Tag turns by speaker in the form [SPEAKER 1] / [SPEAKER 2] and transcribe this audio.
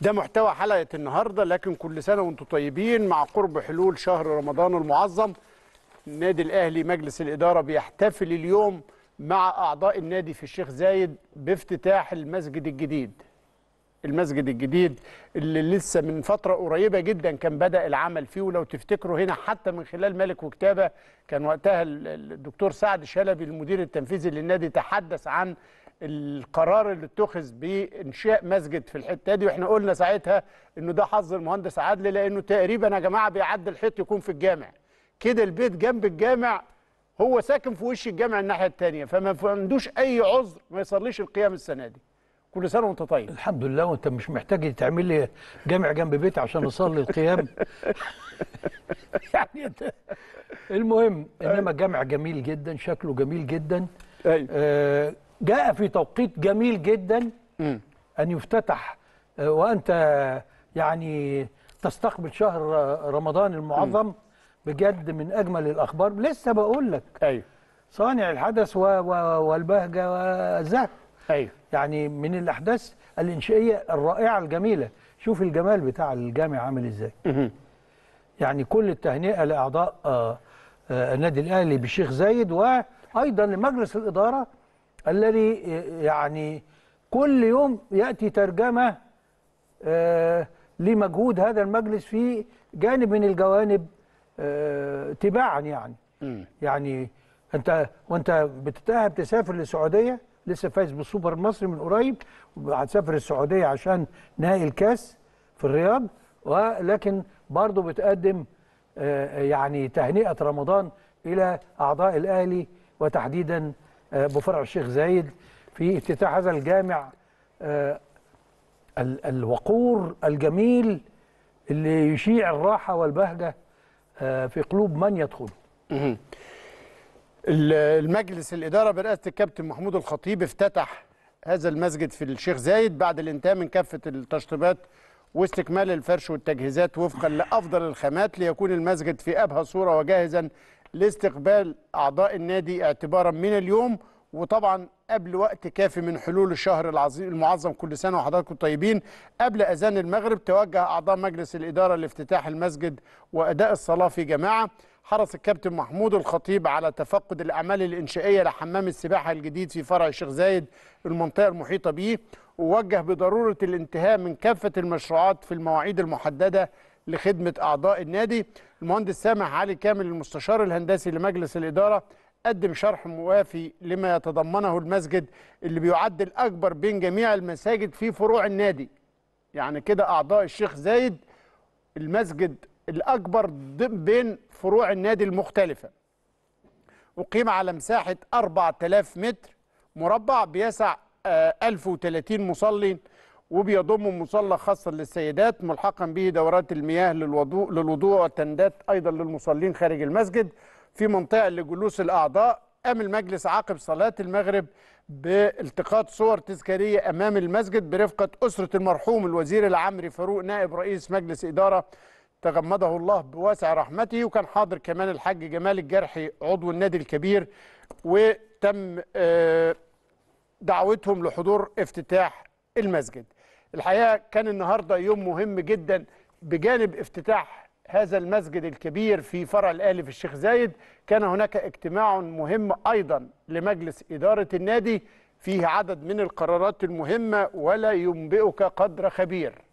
[SPEAKER 1] ده محتوى حلقه النهارده لكن كل سنه وانتم طيبين مع قرب حلول شهر رمضان المعظم النادي الاهلي مجلس الاداره بيحتفل اليوم مع اعضاء النادي في الشيخ زايد بافتتاح المسجد الجديد المسجد الجديد اللي لسه من فترة قريبة جدا كان بدأ العمل فيه ولو تفتكروا هنا حتى من خلال ملك وكتابة كان وقتها الدكتور سعد شلبي المدير التنفيذي للنادي تحدث عن القرار اللي اتخذ بانشاء مسجد في الحته دي واحنا قلنا ساعتها انه ده حظ المهندس عدلي لانه تقريبا يا جماعه بيعدي الحيط يكون في الجامع كده البيت جنب الجامع هو ساكن في وش الجامع الناحيه الثانيه فما عندوش اي عذر ما يصليش القيام السنه دي كل سنه
[SPEAKER 2] وانت طيب الحمد لله وانت مش محتاج تعمل لي جامع جنب بيت عشان اصلي القيام يعني المهم انما جامع جميل جدا شكله جميل جدا أيوه. آه جاء في توقيت جميل جدا أن يفتتح آه، وأنت يعني تستقبل شهر رمضان المعظم بجد من أجمل الأخبار لسه بقول لك أيوه صانع الحدث و و والبهجة والزهر أيوه يعني من الأحداث الإنشائية الرائعة الجميلة شوف الجمال بتاع الجامع عامل إزاي يعني كل التهنئة لأعضاء آه، آه، النادي الأهلي بالشيخ زايد وأيضا لمجلس الإدارة الذي يعني كل يوم يأتي ترجمة آه، لمجهود هذا المجلس في جانب من الجوانب آه، تباعا يعني م. يعني انت وانت بتتاهب تسافر للسعوديه لسه فايز بالسوبر المصري من قريب وهتسافر السعوديه عشان نهائي الكاس في الرياض ولكن برضه بتقدم آه، يعني تهنئه رمضان الى اعضاء الاهلي وتحديدا بفرع الشيخ زايد في افتتاح هذا الجامع آه، الوقور الجميل اللي يشيع الراحة والبهجة آه، في
[SPEAKER 1] قلوب من يدخله المجلس الإدارة برئاسة الكابتن محمود الخطيب افتتح هذا المسجد في الشيخ زايد بعد الانتهاء من كافة التشطيبات واستكمال الفرش والتجهيزات وفقا لأفضل الخامات ليكون المسجد في أبهى صورة وجاهزا لاستقبال أعضاء النادي اعتبارا من اليوم وطبعا قبل وقت كافي من حلول الشهر العظيم المعظم كل سنه وحضراتكم طيبين قبل اذان المغرب توجه اعضاء مجلس الاداره لافتتاح المسجد واداء الصلاه في جماعه حرص الكابتن محمود الخطيب على تفقد الاعمال الانشائيه لحمام السباحه الجديد في فرع الشيخ زايد المنطقه المحيطه به ووجه بضروره الانتهاء من كافه المشروعات في المواعيد المحدده لخدمة أعضاء النادي المهندس سامح علي كامل المستشار الهندسي لمجلس الإدارة قدم شرح موافي لما يتضمنه المسجد اللي بيعد الأكبر بين جميع المساجد في فروع النادي يعني كده أعضاء الشيخ زايد المسجد الأكبر بين فروع النادي المختلفة أقيم على مساحة 4000 متر مربع بيسع 1030 آه، مصلي وبيضم مصلى خاصا للسيدات ملحقا به دورات المياه للوضوء للوضوء وتندات ايضا للمصلين خارج المسجد في منطقه لجلوس الاعضاء قام المجلس عقب صلاه المغرب بالتقاط صور تذكاريه امام المسجد برفقه اسره المرحوم الوزير العمري فاروق نائب رئيس مجلس اداره تغمده الله بواسع رحمته وكان حاضر كمان الحاج جمال الجرحي عضو النادي الكبير وتم آه، دعوتهم لحضور افتتاح المسجد الحقيقه كان النهارده يوم مهم جدا بجانب افتتاح هذا المسجد الكبير في فرع الاهلي في الشيخ زايد كان هناك اجتماع مهم ايضا لمجلس اداره النادي فيه عدد من القرارات المهمه ولا ينبئك قدر خبير